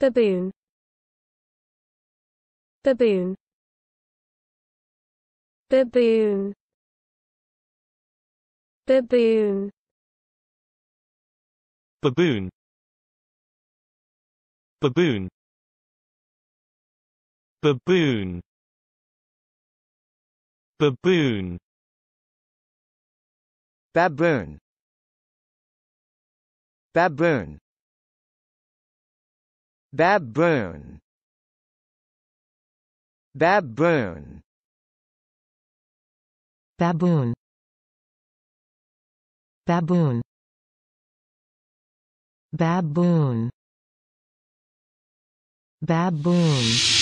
Baboon Baboon Baboon Baboon Baboon Baboon Baboon Baboon Baboon Baboon baboon baboon baboon baboon baboon baboon